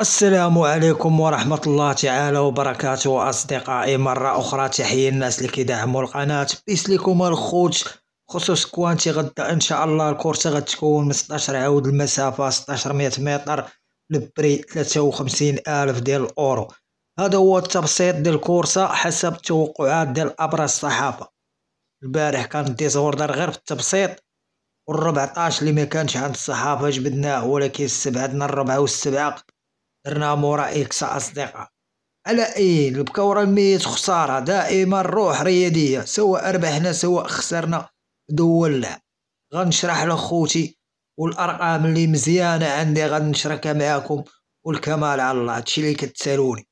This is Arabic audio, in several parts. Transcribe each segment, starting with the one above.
السلام عليكم ورحمة الله تعالى وبركاته أصدقائي مرة أخرى تحية الناس اللي كيدعموا القناة بيس لكم الخوت خصوص كوانتي غدا إن شاء الله الكورسة غتكون من 16 عود المسافة 1600 متر لبري 53 ألف ديال الأورو هذا هو التبسيط ديال الكورسة حسب التوقعات ديال أبرز الصحافة البارح كان ديزوردر غير في التبسيط والربعطاش اللي ما كانش عند الصحافة جبدناه ولكن السبعة الربعة والسبعة درنا مورا اكس أصدقاء على ايه ورا الميت خسارة دائما روح رياضية سواء ربحنا سواء خسرنا دولنا غنشرح لخوتي والارقام اللي مزيانة عندي غنشركها معاكم والكمال على الله هادشي اللي كتسالوني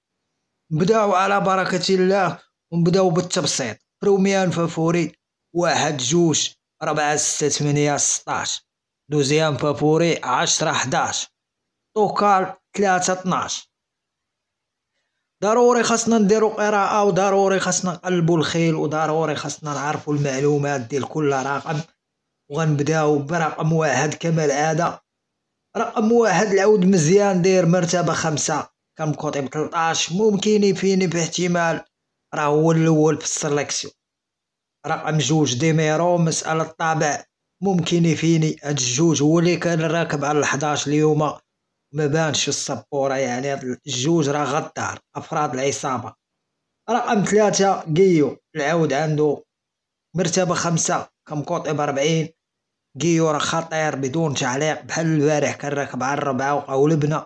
نبداو على بركة الله ونبداو بالتبسيط روميان فافوري واحد جوج ربعة ستة ثمانية ستاش دوزيام فافوري عشرة حداش توكال 3 12 ضروري خاصنا نديرو قراءه وضروري خاصنا نقلبو الخيل وضروري خاصنا نعرفو المعلومات ديال كل رقم وغنبداو برقم واحد كما العاده رقم واحد العود مزيان داير مرتبه خمسة كنكوطي ب 13 ممكن يفيني باحتمال راه هو الاول في السلكسيو رقم جوج ديميرو مساله الطابع ممكن يفيني هاد الجوج هو اللي كان راكب على 11 اليوم ما بانش السبوره يعني هاد الجوج راه غدار افراد العصابه رقم ثلاثة كيو العود عنده مرتبة خمسة كمقوطي بربعين كيو راه خطير بدون تعليق بحال البارح كان راكب على الربعة لبنى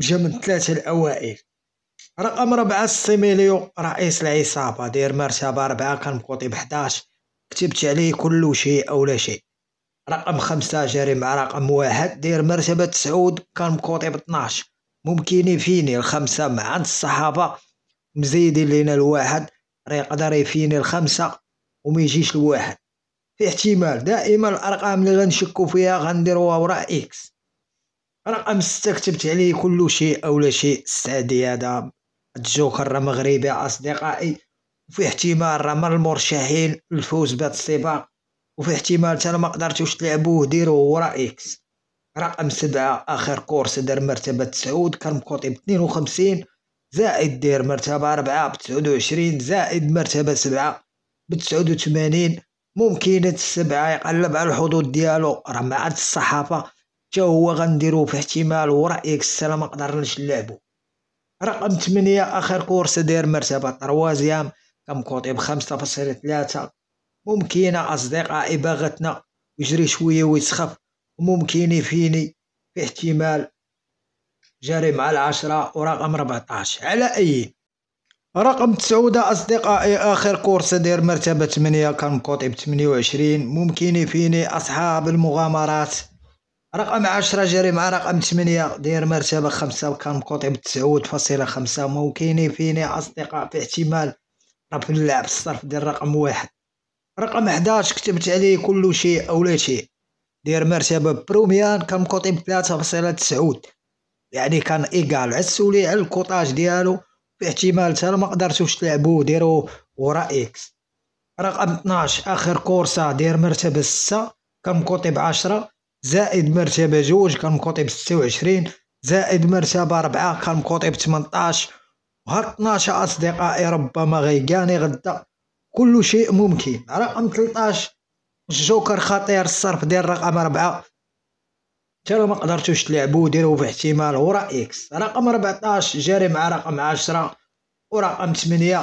جا من الثلاثة الأوائل رقم ربعة السيميليو رئيس العصابة داير مرتبة ربعة كنقوطي بحداش كتبت عليه كل شيء أو لا شيء رقم خمسة جاري مع رقم واحد داير مرتبة تسعود كان مكوطي ب 12 ممكن يفيني الخمسة مع عند الصحابة مزيدين لينا الواحد راه يقدر يفيني الخمسة وما يجيش الواحد في احتمال دائما الارقام اللي غنشكو فيها غنديروها وراء اكس رقم ستة كتبت عليه كل شيء او لا شيء السعدي هذا الجوكر راه مغربي أصدقائي وفي احتمال راه من المرشحين للفوز بهذا السباق وفي احتمال انا ما قدرتوش تلعبوه ديرو ورا اكس رقم سبعة اخر كورس دار مرتبة تسعود كان مكوطي باثنين وخمسين زائد دير مرتبة اربعة بتسعود وعشرين زائد مرتبة سبعة بتسعود وثمانين ممكن السبعة يقلب على الحدود ديالو راه ما عاد الصحافة تا هو غنديرو في احتمال ورا اكس انا ما قدرناش نلعبو رقم ثمانية اخر كورس دير مرتبة تروازيام كم كوطي فاصلة ثلاثة ممكن أصدقائي باغتنا يجري شوية ويسخف وممكن يفيني في احتمال جاري مع العشرة ورقم 14 على أي رقم تسعودة أصدقائي آخر كورس دير مرتبة 8 كان مقوطي ب 28 ممكن يفيني أصحاب المغامرات رقم عشرة جاري مع رقم 8 دير مرتبة 5 كان مقوطي ب 9.5 ممكن يفيني أصدقاء في احتمال رفع اللعب الصرف دير رقم واحد رقم 11 كتبت عليه كل شيء أو لا شيء دير مرتبة بروميان كان كوطي بثلاثة فاصلة تسعود يعني كان إيكال عسولي على الكوطاج ديالو باحتمال حتى ما قدرتوش تلعبو ديرو ورا إكس رقم 12 آخر كورسة دير مرتبة ستة كان كوطي بعشرة زائد مرتبة جوج كان مكوطي بستة وعشرين زائد مرتبة ربعة كان مكوطي بثمنطاش وهاد 12 أصدقائي ربما غيقاني غدا كل شيء ممكن رقم 13 الجوكر خطير الصرف ديال رقم 4 حتى لو ما قدرتوش تلعبوه ديروه في احتمال ورا اكس رقم 14 جاري مع رقم 10 ورقم 8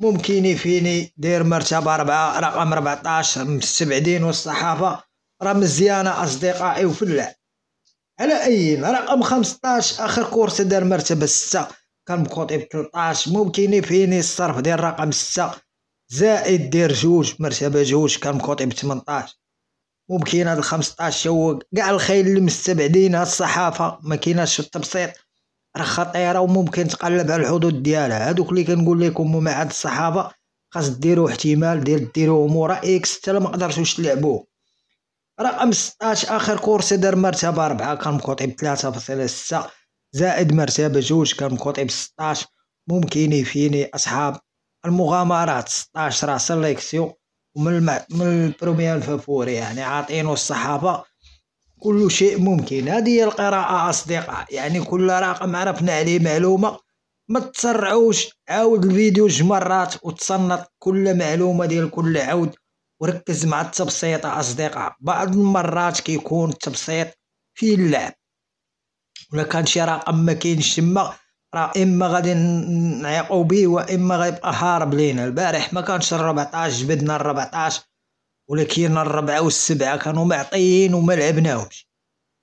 ممكن يفيني دير مرتبة 4 رقم 14 مستبعدين والصحافة راه مزيانة أصدقائي وفي اللعب على أي رقم 15 آخر كورس دار مرتبة 6 كان مخوطي ب 13 ممكن يفيني الصرف ديال رقم 6 زائد دير جوج مرتبه جوج كان مكوطي ب 18 ممكن هاد 15 هو كاع الخيل اللي مستبعدين هاد الصحافه ما كايناش التبسيط راه خطيره وممكن تقلب على الحدود ديالها هادوك اللي كنقول لكم هما هاد الصحافه خاص ديروا احتمال ديال ديروا مورا اكس حتى ما قدرتوش تلعبوه رقم 16 اخر كورس دار مرتبه 4 كان مكوطي ب 3.6 زائد مرتبه جوج كان مكوطي ب 16 ممكن يفيني اصحاب المغامرات 16 سيليكسيو ومن الم... من البروميير فافوري يعني عاطينو الصحابه كل شيء ممكن هذه هي القراءه اصدقاء يعني كل رقم عرفنا عليه معلومه ما تسرعوش عاود الفيديو جوج مرات وتصنت كل معلومه ديال كل عود وركز مع التبسيط اصدقاء بعض المرات كيكون التبسيط في اللعب ولا كان شي رقم ما كاينش تما راه اما غادي نعيقو بيه واما غيبقى هارب لينا البارح ما كانش 14 جبدنا 14 ولكن الربعة والسبعة كانوا معطيين وما لعبناهمش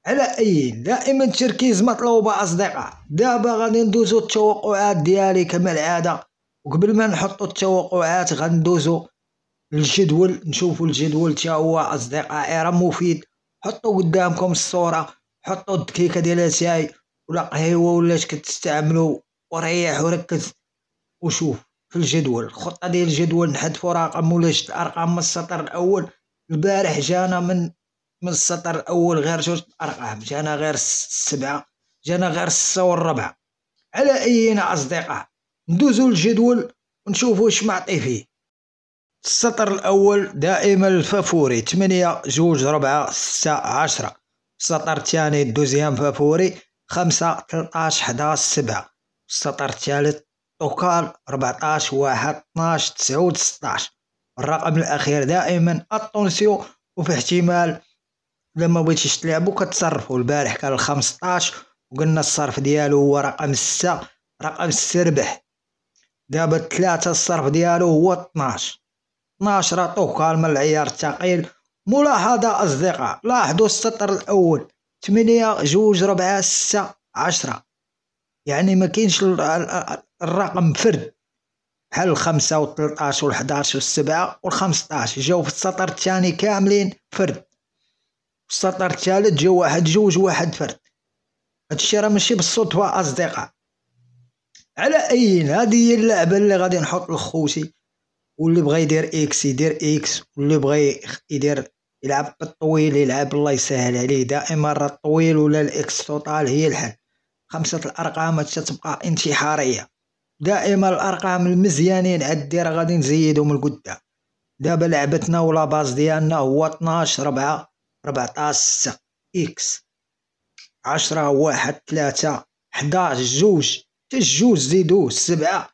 على اي دائما التركيز مطلوب اصدقاء دابا غادي ندوزو التوقعات ديالي كما العاده وقبل ما نحطو التوقعات غندوزو الجدول نشوفو الجدول تا هو اصدقائي راه مفيد حطوا قدامكم الصوره حطوا الدقيقه ديال اتاي ولا قهيوه ولاش كتستعملو وريح وركز وشوف في الجدول الخطه ديال الجدول نحذفوا رقم ولا شت ارقام من السطر الاول البارح جانا من من السطر الاول غير جوج ارقام جانا غير السبعه جانا غير السته والربعه على اينا اصدقاء ندوزو الجدول ونشوفو اش معطي فيه السطر الاول دائما الفافوري تمنية جوج ربعة ستة عشرة السطر الثاني الدوزيام فافوري خمسة تلطاش حداش سبعة السطر الثالث توكال ربعتاش واحد 12 تسعود ستاش الرقم الأخير دائما اتونسيو وفي احتمال لما بغيتي تلعبو كتصرفو البارح كان الخمسطاش وقلنا الصرف ديالو هو رقم ستة رقم 6 ربح دابا ثلاثة الصرف ديالو هو 12 12 راه طوكال من العيار الثقيل ملاحظة أصدقاء لاحظوا السطر الأول ثمانية جوج ربعة ستة عشرة يعني ما كاينش الرقم فرد بحال الخمسة والثلاثاش والحداش والسبعة والخمسطاش جاو في السطر الثاني كاملين فرد السطر الثالث جو واحد جوج واحد فرد هادشي راه ماشي بالصدفة أصدقاء على أين هذه هي اللعبة اللي غادي نحط لخوتي واللي بغى يدير اكس يدير اكس واللي بغى يدير يلعب بالطويل يلعب الله يسهل عليه دائما راه الطويل ولا الاكس توتال هي الحل خمسه الارقام تتبقى انتحاريه دائما الارقام المزيانين عدي راه غادي نزيدهم القدام دابا لعبتنا ولا باز ديالنا هو 12 4 14 6 اكس 10 1 3 11 جوج حتى الجوج زيدوه سبعة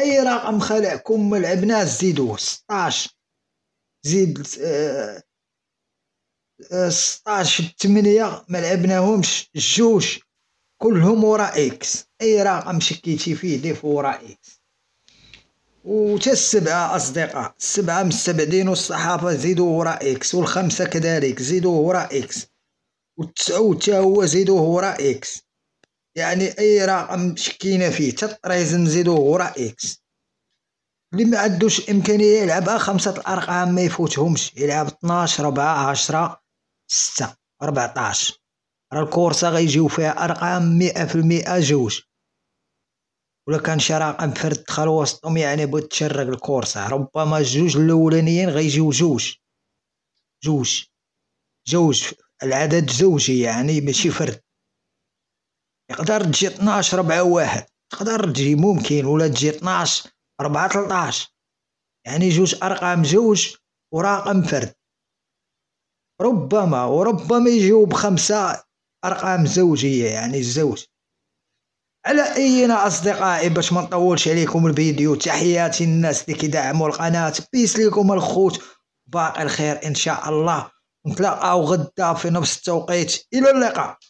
اي رقم خلعكم ما لعبناه زيدوه 16 زيد اه 16 8 ما لعبناهمش جوج كلهم ورا اكس اي رقم شكيتي فيه دي ورا اكس وتا السبعة أصدقاء السبعة مستبعدين والصحافة زيدوه ورا إكس والخمسة كذلك زيدوه ورا إكس والتسعه حتى هو زيدوه ورا إكس يعني أي رقم شكينا فيه تا الطريز نزيدوه ورا إكس اللي ما عندوش إمكانية يلعبها خمسة الأرقام ما يفوتهمش يلعب 12 4 10 ستة ربعطاش راه الكورسه غيجيو فيها ارقام مئة في المئة جوج ولا كان شي رقم فرد دخل وسطهم يعني بغيت تشرق الكورسه ربما الجوج الاولانيين غيجيو جوج جوج جوج العدد زوجي يعني ماشي فرد يقدر تجي 12 ربعة واحد تقدر تجي ممكن ولا تجي 12 ربعة 13 يعني جوج ارقام جوج وراقم فرد ربما وربما يجيو بخمسة أرقام زوجية يعني الزوج على أينا أصدقائي باش ما نطولش عليكم الفيديو تحياتي الناس اللي كيدعموا القناة بيس ليكم الخوت باقي الخير إن شاء الله نتلاقاو غدا في نفس التوقيت إلى اللقاء